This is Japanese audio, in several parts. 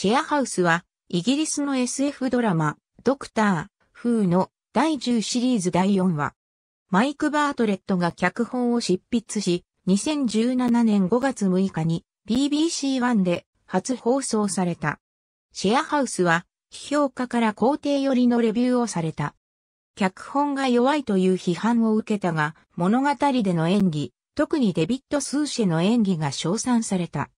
シェアハウスは、イギリスの SF ドラマ、ドクター、ーの第10シリーズ第4話。マイク・バートレットが脚本を執筆し、2017年5月6日に BBC1 で初放送された。シェアハウスは、批評家から肯定寄りのレビューをされた。脚本が弱いという批判を受けたが、物語での演技、特にデビッド・スーシェの演技が称賛された。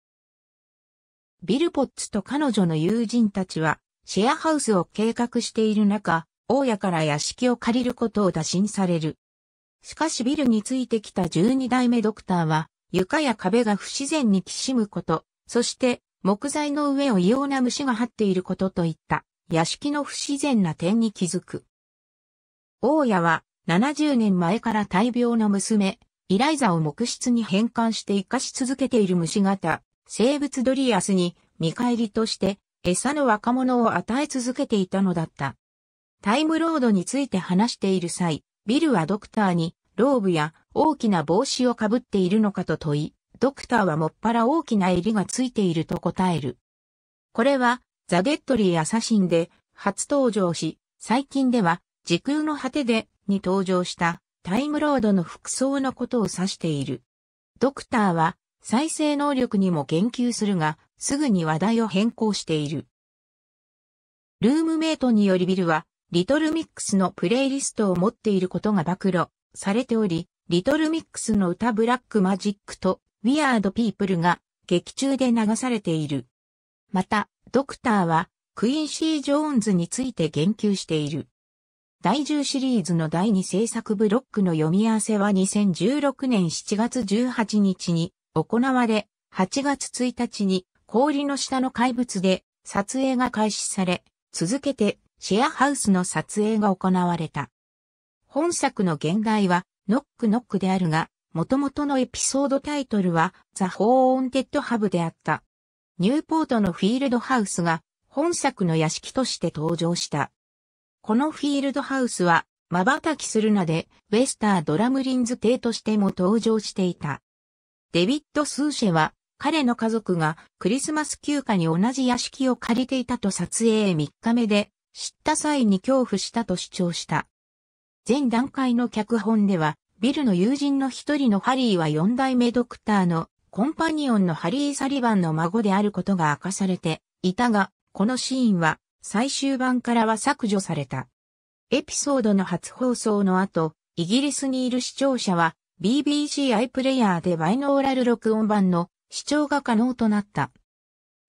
ビルポッツと彼女の友人たちは、シェアハウスを計画している中、大家から屋敷を借りることを打診される。しかしビルについてきた12代目ドクターは、床や壁が不自然にきしむこと、そして木材の上を異様な虫が張っていることといった屋敷の不自然な点に気づく。大家は70年前から大病の娘、イライザを木質に変換して生かし続けている虫型、生物ドリアスに見返りとして餌の若者を与え続けていたのだった。タイムロードについて話している際、ビルはドクターにローブや大きな帽子をかぶっているのかと問い、ドクターはもっぱら大きな襟がついていると答える。これはザ・デッドリー・アサシンで初登場し、最近では時空の果てでに登場したタイムロードの服装のことを指している。ドクターは再生能力にも言及するが、すぐに話題を変更している。ルームメイトによりビルは、リトルミックスのプレイリストを持っていることが暴露されており、リトルミックスの歌ブラックマジックとウィアードピープルが劇中で流されている。また、ドクターはクインシー・ジョーンズについて言及している。第10シリーズの第2制作ブロックの読み合わせは2016年7月18日に行われ、8月1日に氷の下の怪物で撮影が開始され、続けてシェアハウスの撮影が行われた。本作の原題はノックノックであるが、元々のエピソードタイトルはザ・ホーオンテッド・ハブであった。ニューポートのフィールドハウスが本作の屋敷として登場した。このフィールドハウスは瞬きするなでウェスタードラムリンズ邸としても登場していた。デビッド・スーシェは、彼の家族がクリスマス休暇に同じ屋敷を借りていたと撮影3日目で知った際に恐怖したと主張した。前段階の脚本では、ビルの友人の一人のハリーは四代目ドクターのコンパニオンのハリー・サリバンの孫であることが明かされていたが、このシーンは最終版からは削除された。エピソードの初放送の後、イギリスにいる視聴者は BBC アイプレイヤーでバイノーラル録音版の視聴が可能となった。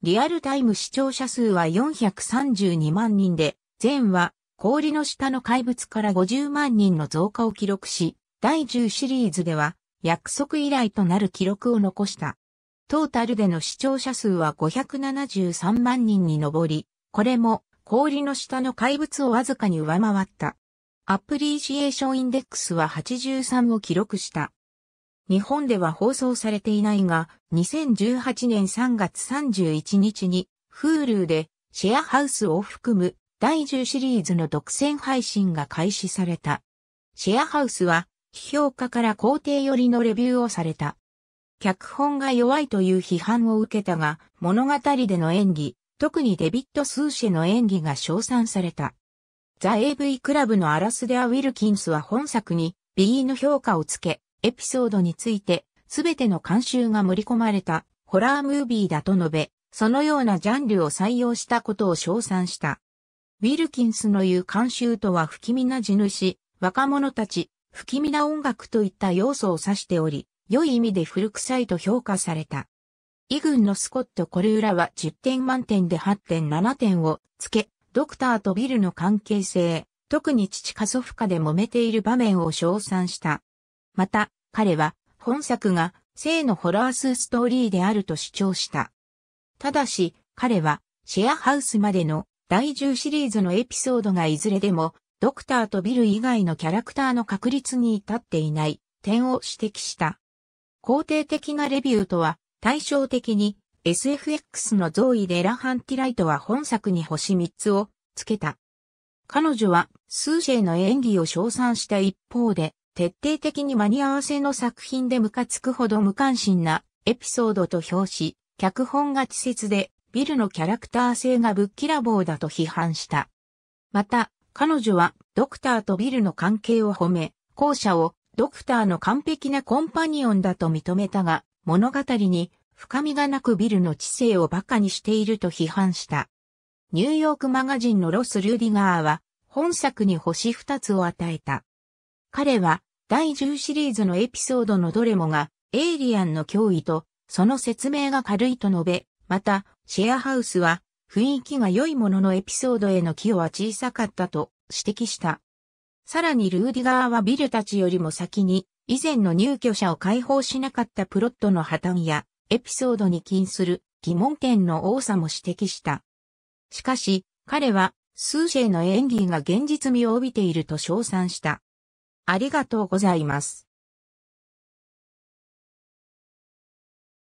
リアルタイム視聴者数は432万人で、前は氷の下の怪物から50万人の増加を記録し、第10シリーズでは約束以来となる記録を残した。トータルでの視聴者数は573万人に上り、これも氷の下の怪物をわずかに上回った。アプリシエーションインデックスは83を記録した。日本では放送されていないが、2018年3月31日に、Hulu で、シェアハウスを含む第10シリーズの独占配信が開始された。シェアハウスは、批評家から肯定寄りのレビューをされた。脚本が弱いという批判を受けたが、物語での演技、特にデビッド・スーシェの演技が称賛された。ザ・ AV クラブのアラスデア・ウィルキンスは本作に B の評価をつけ、エピソードについて、すべての監修が盛り込まれたホラームービーだと述べ、そのようなジャンルを採用したことを称賛した。ウィルキンスの言う監修とは不気味な地主、若者たち、不気味な音楽といった要素を指しており、良い意味で古臭いと評価された。インのスコット・コルーラは10点満点で8.7点をつけ、ドクターとビルの関係性、特に父家祖父家で揉めている場面を称賛した。また、彼は、本作が、性のホラースストーリーであると主張した。ただし、彼は、シェアハウスまでの第10シリーズのエピソードがいずれでも、ドクターとビル以外のキャラクターの確立に至っていない点を指摘した。肯定的なレビューとは対照的に SFX のゾーイ・ラハンティライトは本作に星3つをつけた。彼女はスーシェの演技を称賛した一方で、徹底的に間に合わせの作品でムカつくほど無関心なエピソードと評し、脚本が稚拙で、ビルのキャラクター性がぶっきらぼうだと批判した。また、彼女はドクターとビルの関係を褒め、後者をドクターの完璧なコンパニオンだと認めたが、物語に深みがなくビルの知性を馬鹿にしていると批判した。ニューヨークマガジンのロス・ルーディガーは、本作に星2つを与えた。彼は、第10シリーズのエピソードのどれもが、エイリアンの脅威と、その説明が軽いと述べ、また、シェアハウスは、雰囲気が良いもののエピソードへの寄与は小さかったと指摘した。さらにルーディガーはビルたちよりも先に、以前の入居者を解放しなかったプロットの破綻や、エピソードに近する疑問点の多さも指摘した。しかし、彼は、スーシェイの演技が現実味を帯びていると称賛した。ありがとうございます。